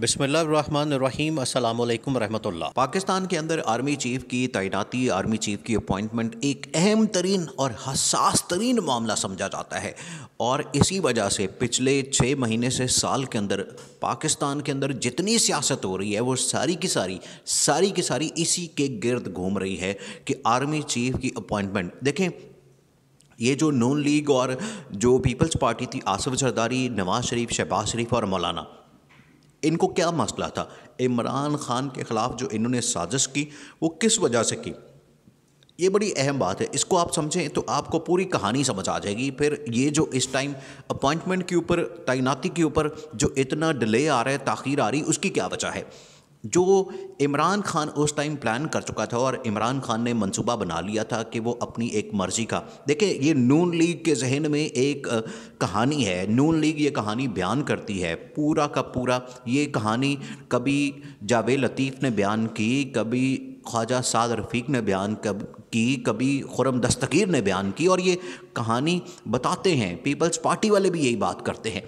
बिसमीम अल्लाम रहमतुल्लाह पाकिस्तान के अंदर आर्मी चीफ की तैनाती आर्मी चीफ की अपॉइंटमेंट एक अहम तरीन और हसास तरीन मामला समझा जाता है और इसी वजह से पिछले छः महीने से साल के अंदर पाकिस्तान के अंदर जितनी सियासत हो रही है वो सारी की सारी सारी की सारी इसी के गिर्द घूम रही है कि आर्मी चीफ की अपॉइंटमेंट देखें ये जो नून लीग और जो पीपल्स पार्टी थी आसफ़ जरदारी नवाज़ शरीफ शहबाज शरीफ और मौलाना इनको क्या मसला था इमरान खान के ख़िलाफ़ जो इन्होंने साजिश की वो किस वजह से की ये बड़ी अहम बात है इसको आप समझें तो आपको पूरी कहानी समझ आ जाएगी फिर ये जो इस टाइम अपॉइंटमेंट के ऊपर तैनाती के ऊपर जो इतना डिले आ रहा है ताखीर आ रही उसकी क्या वजह है जो इमरान खान उस टाइम प्लान कर चुका था और इमरान खान ने मंसूबा बना लिया था कि वो अपनी एक मर्ज़ी का देखिए ये नून लीग के जहन में एक कहानी है नून लीग ये कहानी बयान करती है पूरा का पूरा ये कहानी कभी जावेद लतीफ़ ने बयान की कभी ख्वाजा साद रफ़ीक ने बयान कब की कभी खुरम दस्तगीर ने बयान की और ये कहानी बताते हैं पीपल्स पार्टी वाले भी यही बात करते हैं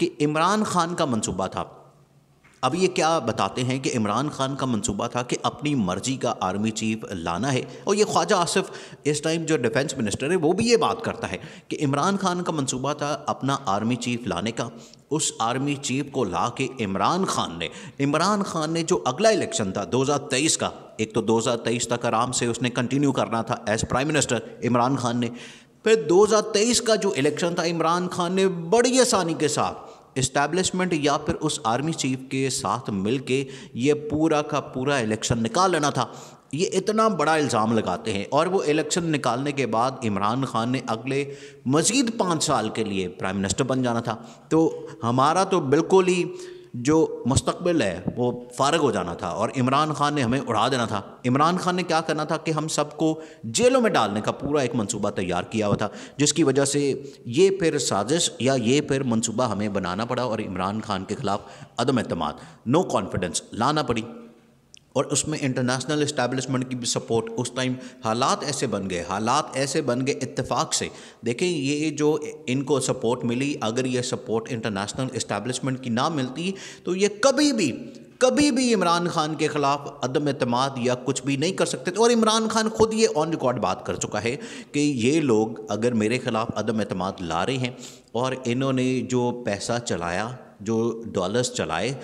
कि इमरान खान का मंसूबा था अब ये क्या बताते हैं कि इमरान खान का मंसूबा था कि अपनी मर्जी का आर्मी चीफ लाना है और ये ख्वाजा आसिफ इस टाइम जो डिफेंस मिनिस्टर है वो भी ये बात करता है कि इमरान खान का मंसूबा था अपना आर्मी चीफ लाने का उस आर्मी चीफ को ला के इमरान खान ने इमरान खान ने जो अगला इलेक्शन था 2023 का एक तो 2023 तक आराम से उसने कंटिन्यू करना था as prime minister Imran Khan ने फिर 2023 का जो इलेक्शन था इमरान खान ने बड़ी आसानी के साथ इस्टेब्लिशमेंट या फिर उस आर्मी चीफ के साथ मिल के ये पूरा का पूरा इलेक्शन निकाल लेना था ये इतना बड़ा इल्ज़ाम लगाते हैं और वो इलेक्शन निकालने के बाद इमरान खान ने अगले मज़ीद पाँच साल के लिए प्राइम मिनिस्टर बन जाना था तो हमारा तो बिल्कुल ही जो मुस्तबिल है वो फारग हो जाना था और इमरान खान ने हमें उड़ा देना था इमरान खान ने क्या करना था कि हम सबको जेलों में डालने का पूरा एक मंसूबा तैयार किया हुआ था जिसकी वजह से ये फिर साजिश या ये फिर मंसूबा हमें बनाना पड़ा और इमरान खान के खिलाफ अदम अतमाद नो कॉन्फिडेंस लाना पड़ी और उसमें इंटरनेशनल इस्टेबलिशमेंट की भी सपोर्ट उस टाइम हालात ऐसे बन गए हालात ऐसे बन गए इतफाक़ से देखें ये जो इनको सपोर्ट मिली अगर ये सपोर्ट इंटरनेशनल इस्टेबलिशमेंट की ना मिलती तो ये कभी भी कभी भी इमरान खान के ख़िलाफ़ अदम अतम या कुछ भी नहीं कर सकते थे और इमरान खान खुद ये ऑन रिकॉर्ड बात कर चुका है कि ये लोग अगर मेरे ख़िलाफ़ अदम अतमाद ला रहे हैं और इन्होंने जो पैसा चलाया जो डॉलर्स चलाए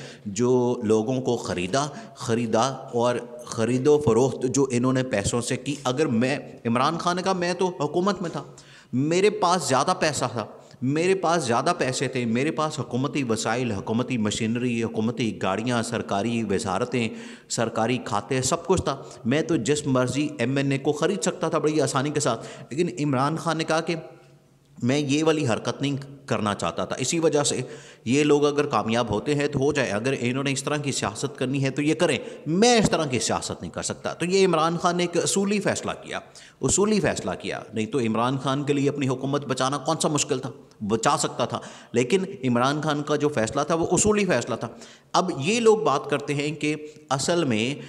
जो लोगों को ख़रीदा ख़रीदा और ख़रीदो फरोख्त जो इन्होंने पैसों से की अगर मैं इमरान खान का मैं तो हुकूमत में था मेरे पास ज़्यादा पैसा था मेरे पास ज़्यादा पैसे थे मेरे पास हुकूमती वसाइल हकूमती मशीनरी हुकूमती गाड़ियाँ सरकारी वजारतें सरकारी खाते सब कुछ था मैं तो जिस मर्ज़ी एम एन ए को ख़रीद सकता था बड़ी आसानी के साथ लेकिन इमरान खान ने कहा कि मैं ये वाली हरकत नहीं करना चाहता था इसी वजह से ये लोग अगर कामयाब होते हैं तो हो जाए अगर इन्होंने इस तरह की सियासत करनी है तो ये करें मैं इस तरह की सियासत नहीं कर सकता तो ये इमरान खान ने एक असूली फ़ैसला किया असूली फ़ैसला किया नहीं तो इमरान खान के लिए अपनी हुकूमत बचाना कौन सा मुश्किल था बचा सकता था लेकिन इमरान खान का जो फ़ैसला था वो असूली फ़ैसला था अब ये लोग बात करते हैं कि असल में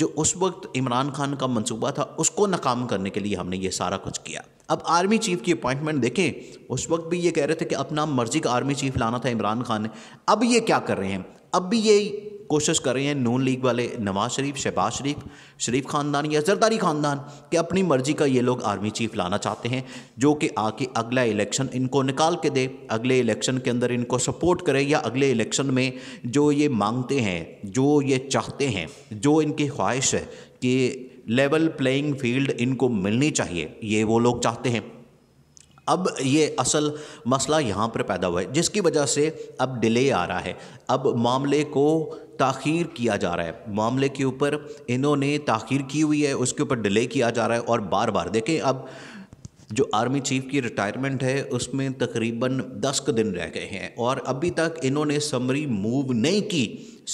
जो उस वक्त इमरान खान का मनसूबा था उसको नाकाम करने के लिए हमने ये सारा कुछ किया अब आर्मी चीफ की अपॉइंटमेंट देखें उस वक्त भी ये कह रहे थे कि अपना मर्जी का आर्मी चीफ लाना था इमरान खान ने अब ये क्या कर रहे हैं अब भी ये कोशिश कर रहे हैं नून लीग वाले नवाज शरीफ शहबाज शरीफ शरीफ ख़ानदान या जरदारी ख़ानदान कि अपनी मर्ज़ी का ये लोग आर्मी चीफ लाना चाहते हैं जो कि आके अगला इलेक्शन इनको निकाल के दे अगले इलेक्शन के अंदर इनको सपोर्ट करे या अगले इलेक्शन में जो ये मांगते हैं जो ये चाहते हैं जो इनकी ख्वाहिश है कि लेवल प्लेइंग फील्ड इनको मिलनी चाहिए ये वो लोग चाहते हैं अब ये असल मसला यहाँ पर पैदा हुआ है जिसकी वजह से अब डिले आ रहा है अब मामले को ताखीर किया जा रहा है मामले के ऊपर इन्होंने ताखीर की हुई है उसके ऊपर डिले किया जा रहा है और बार बार देखें अब जो आर्मी चीफ की रिटायरमेंट है उसमें तकरीबन दस के दिन रह गए हैं और अभी तक इन्होंने समरी मूव नहीं की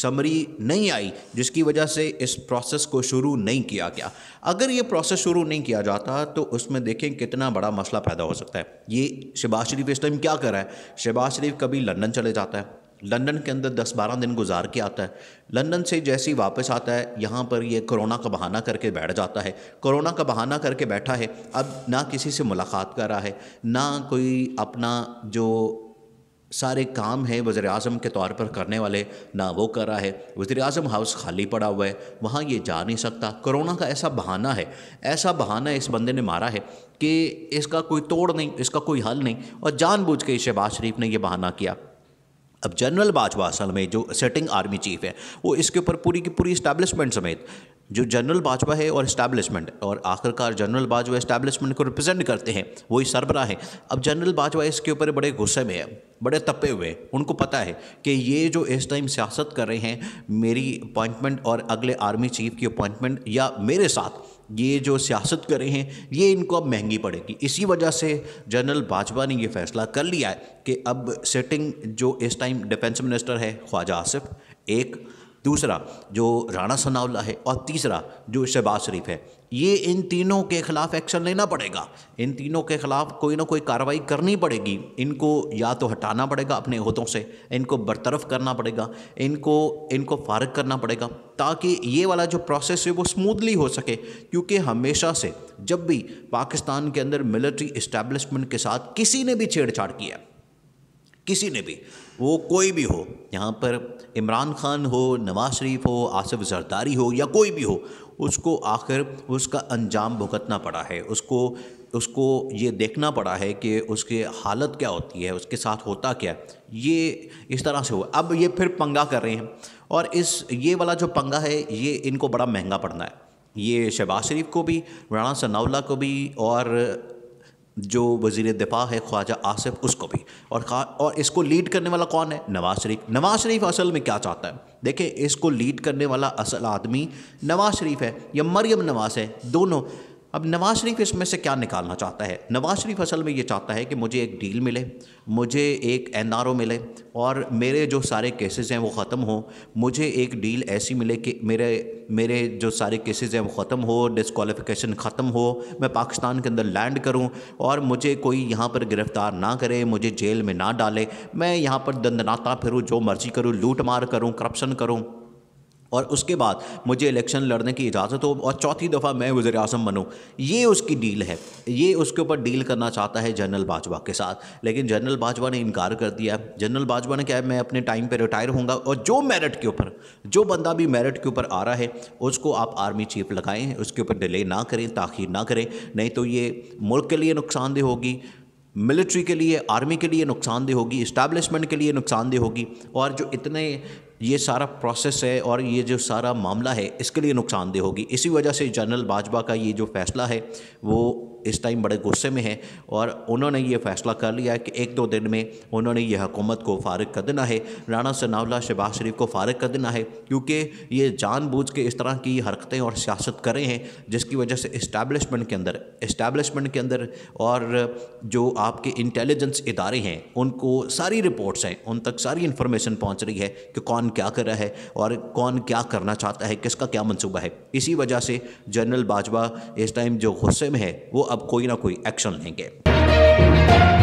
समरी नहीं आई जिसकी वजह से इस प्रोसेस को शुरू नहीं किया गया अगर ये प्रोसेस शुरू नहीं किया जाता तो उसमें देखें कितना बड़ा मसला पैदा हो सकता है ये शहबाज शरीफ इस टाइम क्या कर रहा है शहबाज शरीफ कभी लंदन चले जाता है लंदन के अंदर दस बारह दिन गुजार के आता है लंदन से जैसे ही वापस आता है यहाँ पर ये कोरोना का बहाना करके बैठ जाता है कोरोना का बहाना करके बैठा है अब ना किसी से मुलाकात कर रहा है ना कोई अपना जो सारे काम है वज़र अजम के तौर पर करने वाले ना वो कर रहा है वज़र अजम हाउस खाली पड़ा हुआ है वहाँ ये जा नहीं सकता कोरोना का ऐसा बहाना है ऐसा बहाना इस बंदे ने मारा है कि इसका कोई तोड़ नहीं इसका कोई हल नहीं और जानबूझ के शहबाज शरीफ ने यह बहाना किया अब जनरल बाजवा में जो सेटिंग आर्मी चीफ है वो इसके ऊपर पूरी की पूरी इस्टेब्लिशमेंट समेत जो जनरल बाजवा है और इस्टेब्लिशमेंट और आखिरकार जनरल बाजवा इस्टेब्लिशमेंट को रिप्रेजेंट करते हैं वही सरबरा है अब जनरल बाजवा इसके ऊपर बड़े गुस्से में है बड़े तपे हुए उनको पता है कि ये जो इस टाइम सियासत कर रहे हैं मेरी अपॉइंटमेंट और अगले आर्मी चीफ की अपॉइंटमेंट या मेरे साथ ये जो सियासत कर रहे हैं ये इनको अब महंगी पड़ेगी इसी वजह से जनरल बाजवा ने ये फैसला कर लिया है कि अब सेटिंग जो इस टाइम डिफेंस मिनिस्टर है ख्वाजा आसिफ एक दूसरा जो राणा सनावला है और तीसरा जो शहबाज शरीफ है ये इन तीनों के ख़िलाफ़ एक्शन लेना पड़ेगा इन तीनों के ख़िलाफ़ कोई ना कोई कार्रवाई करनी पड़ेगी इनको या तो हटाना पड़ेगा अपने अहदों से इनको बरतरफ करना पड़ेगा इनको इनको फारग करना पड़ेगा ताकि ये वाला जो प्रोसेस है वो स्मूथली हो सके क्योंकि हमेशा से जब भी पाकिस्तान के अंदर मिलिट्री इस्टेब्लिशमेंट के साथ किसी ने भी छेड़छाड़ किया किसी ने भी वो कोई भी हो यहाँ पर इमरान खान हो नवाज शरीफ हो आसिफ जरदारी हो या कोई भी हो उसको आखिर उसका अंजाम भुगतना पड़ा है उसको उसको ये देखना पड़ा है कि उसके हालत क्या होती है उसके साथ होता क्या ये इस तरह से हुआ अब ये फिर पंगा कर रहे हैं और इस ये वाला जो पंगा है ये इनको बड़ा महंगा पड़ना है ये शहबाज शरीफ को भी राणा सनावला को भी और जो वजीर दिफा है ख्वाजा आसिफ उसको भी और और इसको लीड करने वाला कौन है नवाज़ शरीफ नवाज़ शरीफ असल में क्या चाहता है देखिए इसको लीड करने वाला असल आदमी नवाज़ शरीफ है या मरियम नवाज़ है दोनों अब नवाज शरीफ इसमें से क्या निकालना चाहता है नवाज शरीफ असल में ये चाहता है कि मुझे एक डील मिले मुझे एक एन मिले और मेरे जो सारे केसेस हैं वो ख़त्म हो मुझे एक डील ऐसी मिले कि मेरे मेरे जो सारे केसेस हैं वो ख़त्म हो डिसकॉलीफिकेशन ख़त्म हो मैं पाकिस्तान के अंदर लैंड करूँ और मुझे कोई यहाँ पर गिरफ़्तार ना करे मुझे जेल में ना डाले मैं यहाँ पर दंदनाता फिरूँ जो मर्ज़ी करूँ लूट मार करूँ करप्शन करूँ और उसके बाद मुझे इलेक्शन लड़ने की इजाज़त हो और चौथी दफ़ा मैं वज़र अजम बनूँ ये उसकी डील है ये उसके ऊपर डील करना चाहता है जनरल बाजवा के साथ लेकिन जनरल बाजवा ने इनकार कर दिया जनरल बाजवा ने कहा मैं अपने टाइम पर रिटायर होऊंगा और जो मेरिट के ऊपर जो बंदा भी मेरिट के ऊपर आ रहा है उसको आप आर्मी चीफ लगाएँ उसके ऊपर डिले ना करें ताखिर ना करें नहीं तो ये मुल्क के लिए नुकसानदेह होगी मिलिट्री के लिए आर्मी के लिए नुकसानदेह होगी इस्टेब्लिशमेंट के लिए नुकसानदेह होगी और जो इतने ये सारा प्रोसेस है और ये जो सारा मामला है इसके लिए नुकसानदेह होगी इसी वजह से जनरल बाजवा का ये जो फैसला है वो इस टाइम बड़े गुस्से में हैं और उन्होंने ये फैसला कर लिया कि एक दो दिन में उन्होंने ये हकूमत को फारग कर देना है राना सनाउल्ला शहबाज शरीफ को फारग कर देना है क्योंकि ये जानबूझ के इस तरह की हरकतें और सियासत करें हैं जिसकी वजह से इस्टेबलिशमेंट के अंदर इस्टेबलिशमेंट के अंदर और जो आपके इंटेलिजेंस इदारे हैं उनको सारी रिपोर्ट्स हैं उन तक सारी इन्फॉर्मेशन पहुँच रही है कि कौन क्या कर रहा है और कौन क्या करना चाहता है किसका क्या मनसूबा है इसी वजह से जनरल बाजवा इस टाइम जो गुस्से में है वो अब अब कोई ना कोई एक्शन लेंगे